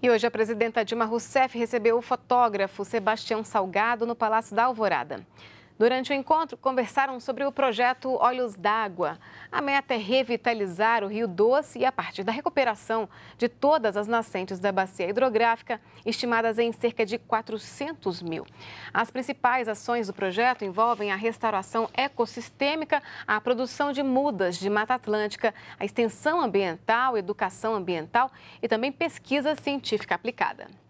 E hoje a presidenta Dilma Rousseff recebeu o fotógrafo Sebastião Salgado no Palácio da Alvorada. Durante o encontro, conversaram sobre o projeto Olhos d'Água. A meta é revitalizar o Rio Doce e, a partir da recuperação de todas as nascentes da bacia hidrográfica, estimadas em cerca de 400 mil. As principais ações do projeto envolvem a restauração ecossistêmica, a produção de mudas de Mata Atlântica, a extensão ambiental, educação ambiental e também pesquisa científica aplicada.